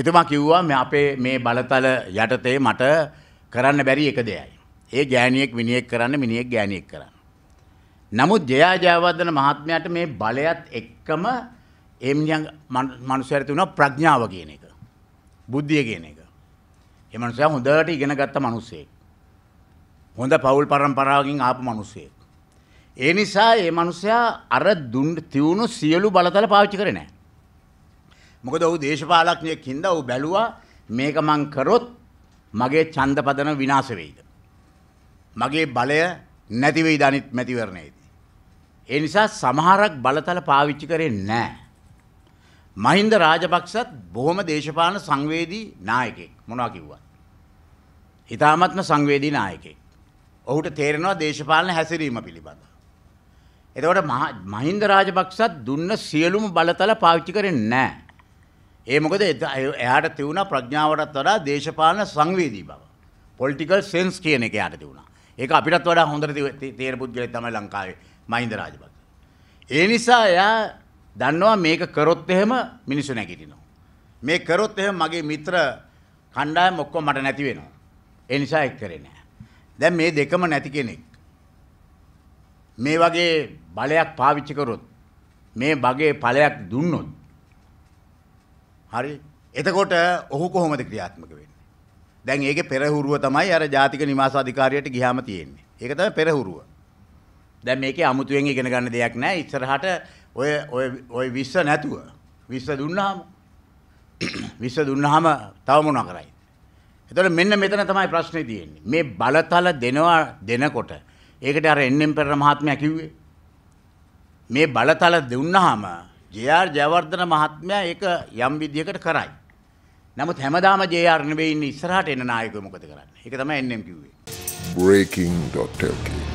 එතුමා කිව්වා මේ අපේ මේ බලතල යටතේ මට කරන්න බැරි එක දෙයයි. ඒ ගෑණියෙක් මිනිහෙක් කරන්න මිනිහෙක් ගෑණියෙක් කරන්න. නමුත් ජයා ජයවර්ධන මහත්මයාට මේ බලයත් එක්කම ඒ මනුස්සයාට තිබුණා ප්‍රඥාව කියන එක. බුද්ධිය කියන එක. ඒ මනුස්සයා හොඳට ඉගෙන ගත්ත මනුස්සයෙක්. හොඳ පවුල් පරම්පරාවකින් ආපු මනුස්සයෙක්. ඒ නිසා ඒ මනුස්සයා අර දුන් තියුණු සියලු බලතල පාවිච්චි කරේ නැහැ. මොකද ඔහු දේශපාලඥයෙක් හින්දා ඔහු බැලුවා මේක මං කරොත් මගේ ඡන්ද පදන විනාශ වෙයිද මගේ බලය නැති වෙයිද අනිත් මැතිවරණයේදී ඒ නිසා සමහරක් බලතල පාවිච්චි කරේ නැහැ මහින්ද රාජපක්ෂත් බොහොම දේශපාලන සංවේදී නායකයෙක් මොනවා කිව්වත් හිතාමත්ම සංවේදී නායකයෙක් ඔහුට තේරෙනවා දේශපාලන හැසිරීම පිළිබඳ එතකොට මහින්ද රාජපක්ෂත් දුන්න සියලුම බලතල පාවිච්චි කරන්නේ නැහැ ඒ මොකද එයාට තිවුණ ප්‍රඥාවටත් වඩා දේශපාලන සංවේදී බව. පොලිටිකල් සෙන්ස් කියන එක යාට තිබුණා. ඒක අපිටත් වඩා හොඳට තේරෙන පුද්ගලයෙක් තමයි ලංකාවේ මහින්ද රාජපක්ෂ. ඒ නිසා එයා දන්නවා මේක කරොත් එහෙම මිනිස්සු නැගිටිනවා. මේ කරොත් එහෙම මගේ මිත්‍ර කණ්ඩායම ඔක්කොම මට නැති වෙනවා. ඒ නිසා ඒක කරේ නෑ. දැන් මේ දෙකම නැති කෙනෙක් මේ වගේ බලයක් පාවිච්චි කරොත් මේ වගේ ඵලයක් දුන්නොත් හරි. එතකොට ඔහු කොහොමද ක්‍රියාත්මක වෙන්නේ? දැන් ඒකේ පෙරහුරුව තමයි අර ජාතික නිවාස අධිකාරියට ගියාම තියෙන්නේ. ඒක තමයි පෙරහුරුව. දැන් මේකේ අමුතුවෙන් ඉගෙන ගන්න දෙයක් නැහැ. ඉස්සරහට ඔය ඔය ඔය විශ්ස නැතුව විශ්ස දුන්නාම විශ්ස දුන්නාම තව මොනවා කරයි? එතකොට මෙන්න මෙතන තමයි ප්‍රශ්නේ තියෙන්නේ. මේ බලතල දෙනවා දෙනකොට ඒකට අර එන්නම් පෙර මහත්මයා කිව්වේ මේ බලතල දුන්නාම ජේ.ආර්. ජයවර්ධන මහත්මයා ඒක යම් විදියකට කරයි. නමුත් හැමදාම ජේ.ආර්. නෙවෙයි ඉන්නේ ඉස්සරහට එන නායකයෝ මොකද කරන්නේ? ඒක තමයි NM කිව්වේ. breaking.lk